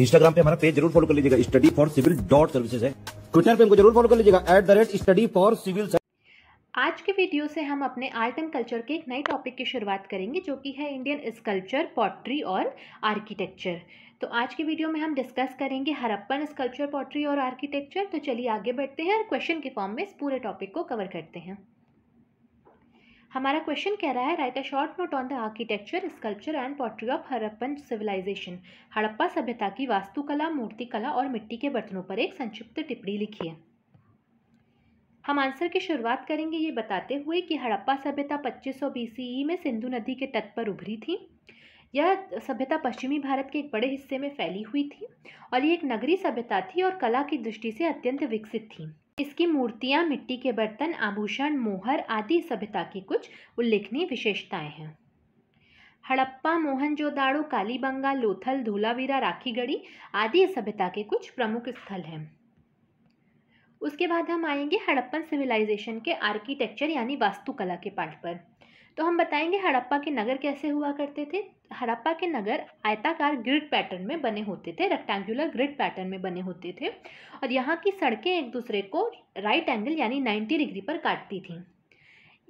Instagram पे हमारा page जरूर फॉलो कर लीजिएगा study for civil dot services है ट्विटर पे हमको जरूर फॉलो कर लीजिएगा at the rate study for civil आज के वीडियो से हम अपने आर्ट एंड कल्चर के एक नए टॉपिक की शुरुआत करेंगे जो कि है इंडियन स्कल्पचर पॉटरी और आर्किटेक्चर तो आज के वीडियो में हम डिस्कस करेंगे हरप्पन स्कल्पचर पॉटरी और आर्किटेक्चर तो चलिए आगे बढ़ते हैं और क्वेश्चन के फॉर्म में इस पूरे टॉपिक को कवर करते हैं हमारा क्वेश्चन कह रहा है write a short note on the architecture sculpture and pottery of Harappan civilisation Harappa सभ्यता की वास्तुकला मूर्तिकला और मिट्टी के बर्तनों पर एक संक्षिप्त टिप्पणी लिखिए हम आंसर की शुरुआत करेंगे ये बताते हुए कि हड़प्पा सभ्यता 2500 सौ बीसीई e में सिंधु नदी के तट पर उभरी थी यह सभ्यता पश्चिमी भारत के एक बड़े हिस्से में फैली हुई थी और ये एक नगरीय सभ्यता थी और कला की दृष्टि से अत्यंत विकसित थी इसकी मूर्तियां मिट्टी के बर्तन आभूषण मोहर आदि सभ्यता की कुछ उल्लेखनीय विशेषताएं हैं हड़प्पा मोहनजोदाड़ो कालीबंगा लोथल धोलावीरा राखीगढ़ी आदि सभ्यता के कुछ प्रमुख स्थल हैं उसके बाद हम आएंगे हड़प्पन सिविलाइजेशन के आर्किटेक्चर यानी वास्तुकला के पाठ पर तो हम बताएंगे हड़प्पा के नगर कैसे हुआ करते थे हड़प्पा के नगर आयताकार ग्रिड पैटर्न में बने होते थे रेक्टेंगुलर ग्रिड पैटर्न में बने होते थे और यहाँ की सड़कें एक दूसरे को राइट एंगल यानी 90 डिग्री पर काटती थीं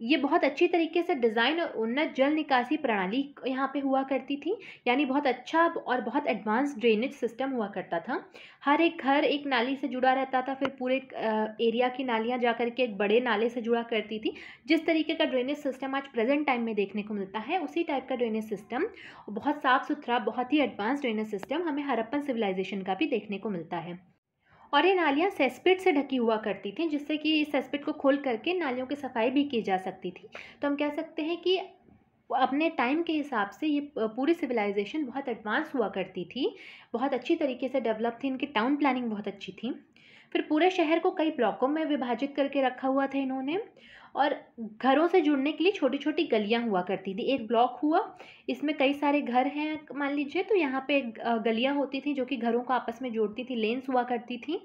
ये बहुत अच्छी तरीके से डिज़ाइन और उन्नत जल निकासी प्रणाली यहाँ पे हुआ करती थी यानी बहुत अच्छा और बहुत एडवांस ड्रेनेज सिस्टम हुआ करता था हर एक घर एक नाली से जुड़ा रहता था फिर पूरे एरिया की नालियाँ जा करके एक बड़े नाले से जुड़ा करती थी जिस तरीके का ड्रेनेज सिस्टम आज प्रेजेंट टाइम में देखने को मिलता है उसी टाइप का ड्रेनेज सिस्टम बहुत साफ़ सुथरा बहुत ही एडवांस ड्रेनेज सिस्टम हमें हरप्पन सिविलाइजेशन का भी देखने को मिलता है और ये नालियाँ सेस्पिट से ढकी हुआ करती थी जिससे कि इस सेस्पिट को खोल करके नालियों की सफाई भी की जा सकती थी तो हम कह सकते हैं कि अपने टाइम के हिसाब से ये पूरी सिविलाइजेशन बहुत एडवांस हुआ करती थी बहुत अच्छी तरीके से डेवलप थी इनकी टाउन प्लानिंग बहुत अच्छी थी फिर पूरे शहर को कई ब्लॉकों में विभाजित करके रखा हुआ था इन्होंने और घरों से जुड़ने के लिए छोटी छोटी गलियाँ हुआ करती थी एक ब्लॉक हुआ इसमें कई सारे घर हैं मान लीजिए तो यहाँ पे गलियाँ होती थी जो कि घरों को आपस में जोड़ती थी लेंस हुआ करती थी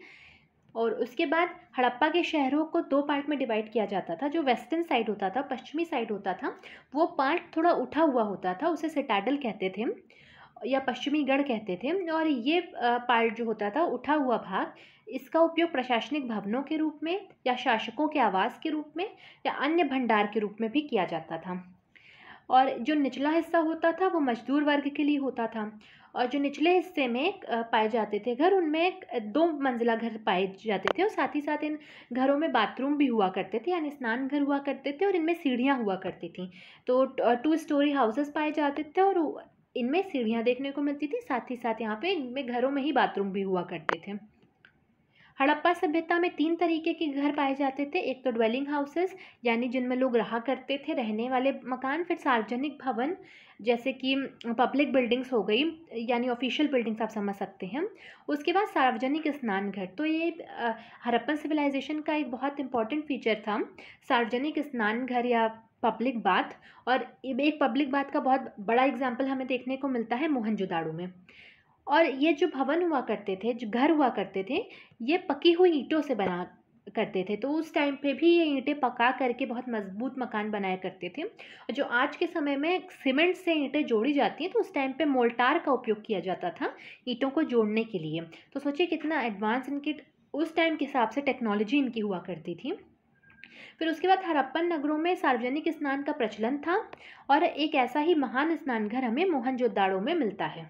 और उसके बाद हड़प्पा के शहरों को दो पार्ट में डिवाइड किया जाता था जो वेस्टर्न साइड होता था पश्चिमी साइड होता था वो पार्ट थोड़ा उठा हुआ होता था उसे सिटाडल कहते थे या पश्चिमी गढ़ कहते थे और ये पार्ट जो होता था उठा हुआ भाग इसका उपयोग प्रशासनिक भवनों के रूप में या शासकों के आवास के रूप में या अन्य भंडार के रूप में भी किया जाता था और जो निचला हिस्सा होता था वो मजदूर वर्ग के लिए होता था और जो निचले हिस्से में पाए जाते थे घर उनमें दो मंजिला घर पाए जाते थे और साथ ही साथ इन घरों में बाथरूम भी हुआ करते थे यानी स्नान घर हुआ करते थे और इनमें सीढ़ियाँ हुआ करती थी तो टू स्टोरी हाउसेस पाए जाते थे और इनमें सीढ़ियाँ देखने को मिलती थी साथ ही साथ यहाँ पे इनमें घरों में ही बाथरूम भी हुआ करते थे हड़प्पा सभ्यता में तीन तरीके के घर पाए जाते थे एक तो ड्वेलिंग हाउसेस यानी जिनमें लोग रहा करते थे रहने वाले मकान फिर सार्वजनिक भवन जैसे कि पब्लिक बिल्डिंग्स हो गई यानी ऑफिशियल बिल्डिंग्स आप समझ सकते हैं उसके बाद सार्वजनिक स्नान घर तो ये हड़प्पन सिविलाइजेशन का एक बहुत इंपॉर्टेंट फीचर था सार्वजनिक स्नान घर या पब्लिक बात और एक पब्लिक बाथ का बहुत बड़ा एग्जाम्पल हमें देखने को मिलता है मोहनजोदाड़ू में और ये जो भवन हुआ करते थे जो घर हुआ करते थे ये पकी हुई ईंटों से बना करते थे तो उस टाइम पे भी ये ईंटें पका करके बहुत मजबूत मकान बनाया करते थे और जो आज के समय में सीमेंट से ईंटें जोड़ी जाती हैं तो उस टाइम पे मोल्टार का उपयोग किया जाता था ईंटों को जोड़ने के लिए तो सोचिए कितना एडवांस इनकी उस टाइम के हिसाब से टेक्नोलॉजी इनकी हुआ करती थी फिर उसके बाद हरप्पन नगरों में सार्वजनिक स्नान का प्रचलन था और एक ऐसा ही महान स्नान घर हमें मोहनजोदाड़ो में मिलता है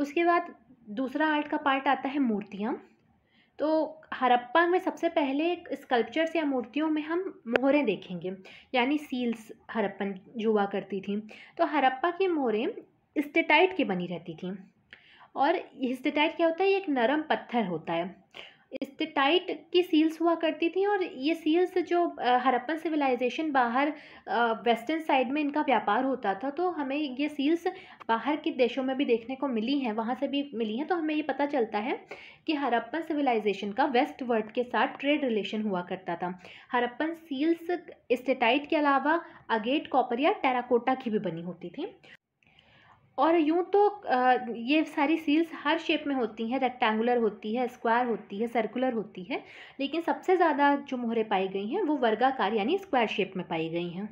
उसके बाद दूसरा आर्ट का पार्ट आता है मूर्तियाँ तो हड़प्पा में सबसे पहले स्कल्पचर्स या मूर्तियों में हम मोहरें देखेंगे यानी सील्स हरप्पन जुआ करती थी तो हरप्पा की मोहरें स्टेटाइट की बनी रहती थी और स्टेटाइट क्या होता है एक नरम पत्थर होता है इस्तेटाइट की सील्स हुआ करती थी और ये सील्स जो हरप्पन सिविलाइजेशन बाहर वेस्टर्न साइड में इनका व्यापार होता था तो हमें ये सील्स बाहर के देशों में भी देखने को मिली हैं वहाँ से भी मिली हैं तो हमें ये पता चलता है कि हरप्पन सिविलाइजेशन का वेस्ट वर्ल्ड के साथ ट्रेड रिलेशन हुआ करता था हरप्पन सील्स इस्टेटाइट के अलावा अगेट कॉपर या टेराकोटा की भी बनी होती थी और यूँ तो ये सारी सील्स हर शेप में होती हैं रेक्टेंगुलर होती है स्क्वायर होती है सर्कुलर होती है लेकिन सबसे ज़्यादा जो मोहरें पाई गई हैं वो वर्गाकार यानी स्क्वायर शेप में पाई गई हैं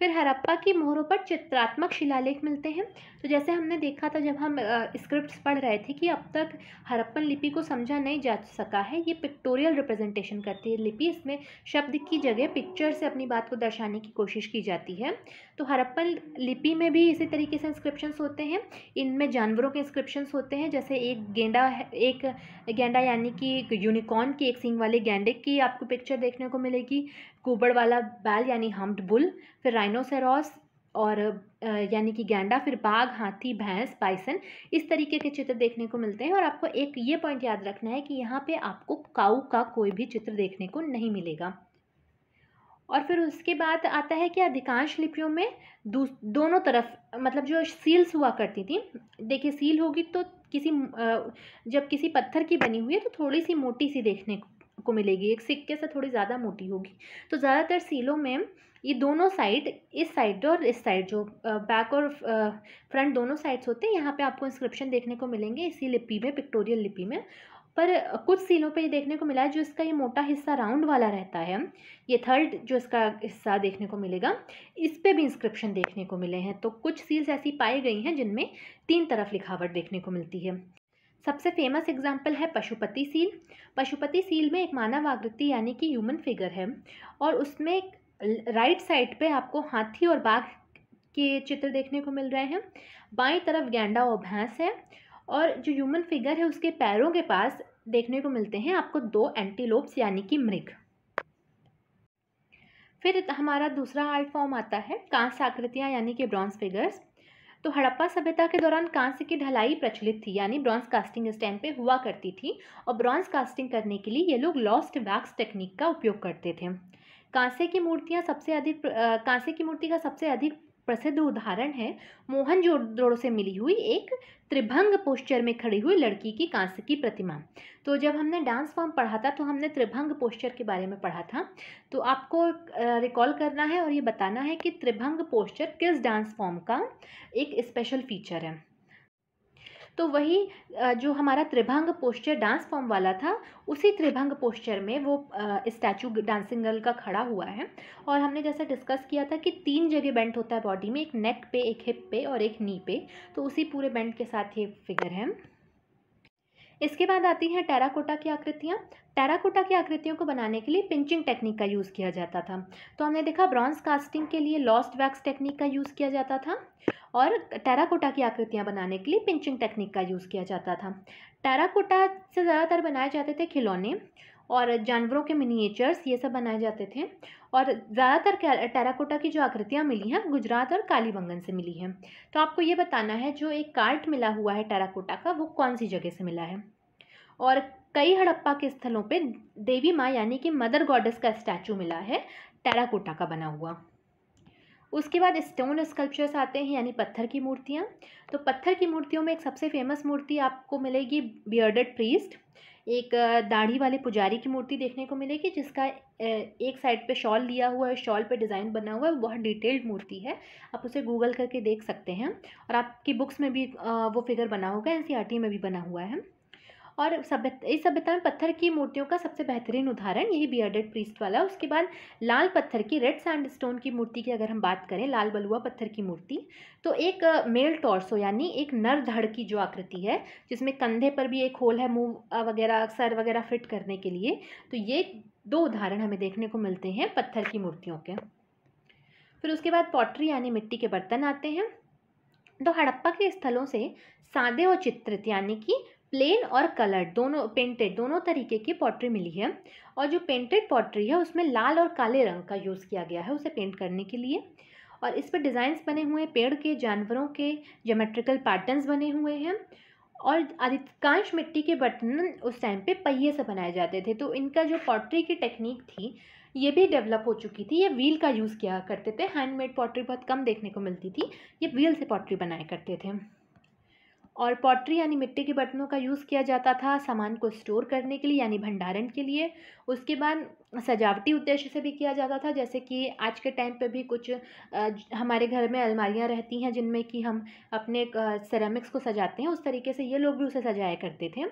फिर हरप्पा की मोहरों पर चित्रात्मक शिलालेख मिलते हैं तो जैसे हमने देखा था जब हम स्क्रिप्ट्स पढ़ रहे थे कि अब तक हरप्पन लिपि को समझा नहीं जा सका है ये पिक्टोरियल रिप्रेजेंटेशन करती है लिपि इसमें शब्द की जगह पिक्चर से अपनी बात को दर्शाने की कोशिश की जाती है तो हरप्पन लिपि में भी इसी तरीके से इंस्क्रिप्शंस होते हैं इनमें जानवरों के इंस्क्रिप्शंस होते हैं जैसे एक गेंडा एक गेंडा यानी कि यूनिकॉर्न की एक सिंग वाले गेंडे की आपको पिक्चर देखने को मिलेगी कुबड़ वाला बैल यानी हम्ड बुल फिर राइनोसेरॉस और यानी कि गैंडा फिर बाघ हाथी भैंस बाइसन इस तरीके के चित्र देखने को मिलते हैं और आपको एक ये पॉइंट याद रखना है कि यहाँ पे आपको काऊ का कोई भी चित्र देखने को नहीं मिलेगा और फिर उसके बाद आता है कि अधिकांश लिपियों में दोनों तरफ मतलब जो सील्स हुआ करती थी देखिए सील होगी तो किसी जब किसी पत्थर की बनी हुई है तो थोड़ी सी मोटी सी देखने को को मिलेगी एक सिक्के से थोड़ी ज़्यादा मोटी होगी तो ज़्यादातर सीलों में ये दोनों साइड इस साइड और इस साइड जो बैक और फ्रंट दोनों साइड्स होते हैं यहाँ पे आपको इंस्क्रिप्शन देखने को मिलेंगे इसी लिपि में पिक्टोरियल लिपि में पर कुछ सीलों पे ये देखने को मिला है जो इसका ये मोटा हिस्सा राउंड वाला रहता है ये थर्ड जो इसका हिस्सा देखने को मिलेगा इस पर भी इंस्क्रिप्शन देखने को मिले हैं तो कुछ सील्स ऐसी पाई गई हैं जिनमें तीन तरफ लिखावट देखने को मिलती है सबसे फेमस एग्जाम्पल है पशुपति सील पशुपति सील में एक मानव आकृति यानी कि ह्यूमन फिगर है और उसमें राइट साइड पे आपको हाथी और बाघ के चित्र देखने को मिल रहे हैं बाई तरफ गेंडा और भैंस है और जो ह्यूमन फिगर है उसके पैरों के पास देखने को मिलते हैं आपको दो एंटीलोप्स यानी कि मृग फिर हमारा दूसरा आर्ट फॉर्म आता है कांस आकृतियाँ यानी कि ब्रॉन्ज फिगर्स तो हड़प्पा सभ्यता के दौरान कांस्य की ढलाई प्रचलित थी यानी ब्रॉन्ज कास्टिंग इस टाइम पे हुआ करती थी और ब्रॉन्ज कास्टिंग करने के लिए ये लोग लॉस्ट वैक्स टेक्निक का उपयोग करते थे कांसे की मूर्तियाँ सबसे अधिक कांसे की मूर्ति का सबसे अधिक प्रसिद्ध उदाहरण है मोहनजोदड़ो से मिली हुई एक त्रिभंग पोस्चर में खड़ी हुई लड़की की कांस्य की प्रतिमा तो जब हमने डांस फॉर्म पढ़ा था तो हमने त्रिभंग पोस्चर के बारे में पढ़ा था तो आपको रिकॉल करना है और ये बताना है कि त्रिभंग पोस्चर किस डांस फॉर्म का एक स्पेशल फीचर है तो वही जो हमारा त्रिभंग पोस्चर डांस फॉर्म वाला था उसी त्रिभंग पोस्चर में वो स्टैचू डांसिंग गर्ल का खड़ा हुआ है और हमने जैसा डिस्कस किया था कि तीन जगह बेंट होता है बॉडी में एक नेक पे एक हिप पे और एक नी पे तो उसी पूरे बेंट के साथ ये फिगर है इसके बाद आती हैं टेराकोटा की आकृतियाँ टेराकोटा की आकृतियों को बनाने के लिए पिंचिंग टेक्निक का यूज़ किया जाता था तो हमने देखा ब्रॉन्ज कास्टिंग के लिए लॉस्ट वैक्स टेक्निक का यूज़ किया जाता था और टेराकोटा की आकृतियाँ बनाने के लिए पिंचिंग टेक्निक का यूज़ किया जाता था टेराकोटा से ज़्यादातर बनाए जाते थे खिलौने और जानवरों के मिनिएचर्स ये सब बनाए जाते थे और ज़्यादातर टेराकोटा की जो आकृतियाँ मिली हैं गुजरात और कालीबंगन से मिली हैं तो आपको ये बताना है जो एक कार्ट मिला हुआ है टेराकोटा का वो कौन सी जगह से मिला है और कई हड़प्पा के स्थलों पे देवी माँ यानी कि मदर गॉडेस का स्टैचू मिला है टेराकोटा का बना हुआ उसके बाद स्टोन स्कल्पचर्स आते हैं यानी पत्थर की मूर्तियाँ तो पत्थर की मूर्तियों में एक सबसे फेमस मूर्ति आपको मिलेगी बियर्डेड प्रीस्ट एक दाढ़ी वाले पुजारी की मूर्ति देखने को मिलेगी जिसका एक साइड पे शॉल लिया हुआ है शॉल पे डिज़ाइन बना हुआ है बहुत डिटेल्ड मूर्ति है आप उसे गूगल करके देख सकते हैं और आपकी बुक्स में भी वो फिगर बना होगा एन में भी बना हुआ है और सभ्यता इस सभ्यता में पत्थर की मूर्तियों का सबसे बेहतरीन उदाहरण यही बियर्डेड प्रीस्ट वाला उसके बाद लाल पत्थर की रेड स्टोन की मूर्ति की अगर हम बात करें लाल बलुआ पत्थर की मूर्ति तो एक मेल टॉर्सो यानी एक नर धड़ की जो आकृति है जिसमें कंधे पर भी एक होल है मुंह वगैरह सर वगैरह फिट करने के लिए तो ये दो उदाहरण हमें देखने को मिलते हैं पत्थर की मूर्तियों के फिर उसके बाद पॉटरी यानी मिट्टी के बर्तन आते हैं तो हड़प्पा के स्थलों से सादे और चित्रित यानी कि प्लेन और कलर दोनों पेंटेड दोनों तरीके की पॉटरी मिली है और जो पेंटेड पॉटरी है उसमें लाल और काले रंग का यूज़ किया गया है उसे पेंट करने के लिए और इस पर डिज़ाइंस बने हुए पेड़ के जानवरों के जोमेट्रिकल पैटर्न्स बने हुए हैं और अधिकांश मिट्टी के बर्तन उस टाइम पे पहिए से बनाए जाते थे तो इनका जो पॉटरी की टेक्निक थी ये भी डेवलप हो चुकी थी ये व्हील का यूज़ किया करते थे हैंडमेड पॉटरी बहुत कम देखने को मिलती थी ये व्हील से पॉटरी बनाया करते थे और पॉटरी यानी मिट्टी के बर्तनों का यूज़ किया जाता था सामान को स्टोर करने के लिए यानी भंडारण के लिए उसके बाद सजावटी उद्देश्य से भी किया जाता था जैसे कि आज के टाइम पे भी कुछ हमारे घर में अलमारियाँ रहती हैं जिनमें कि हम अपने सेरामिक्स को सजाते हैं उस तरीके से ये लोग भी उसे सजाया करते थे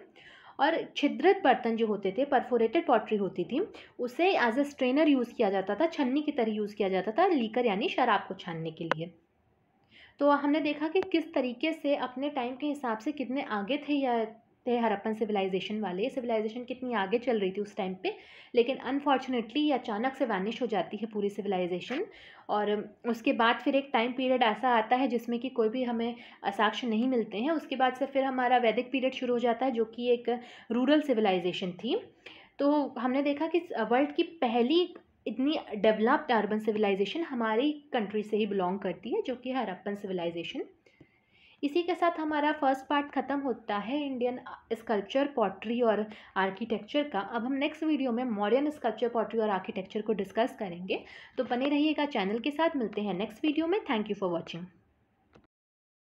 और छिद्रित बर्तन जो होते थे परफोरेटेड पॉटरी होती थी उसे एज ए स्ट्रेनर यूज़ किया जाता था छन्नी की तरह यूज़ किया जाता था लीकर यानी शराब को छानने के लिए तो हमने देखा कि किस तरीके से अपने टाइम के हिसाब से कितने आगे थे या थे हरप्पन सिविलाइजेशन वाले सिविलाइजेशन कितनी आगे चल रही थी उस टाइम पे लेकिन अनफॉर्चुनेटली ये अचानक से वैनिश हो जाती है पूरी सिविलाइजेशन और उसके बाद फिर एक टाइम पीरियड ऐसा आता है जिसमें कि कोई भी हमें साक्ष्य नहीं मिलते हैं उसके बाद से फिर हमारा वैदिक पीरियड शुरू हो जाता है जो कि एक रूरल सिविलाइजेशन थी तो हमने देखा कि वर्ल्ड की पहली इतनी डेवलप्ड अर्बन सिविलाइजेशन हमारी कंट्री से ही बिलोंग करती है जो कि है हरप्पन सिविलाइजेशन इसी के साथ हमारा फर्स्ट पार्ट ख़त्म होता है इंडियन स्कल्पचर पॉटरी और आर्किटेक्चर का अब हम नेक्स्ट वीडियो में मॉडर्न स्कल्पचर पॉटरी और आर्किटेक्चर को डिस्कस करेंगे तो बने रहिएगा चैनल के साथ मिलते हैं नेक्स्ट वीडियो में थैंक यू फॉर वॉचिंग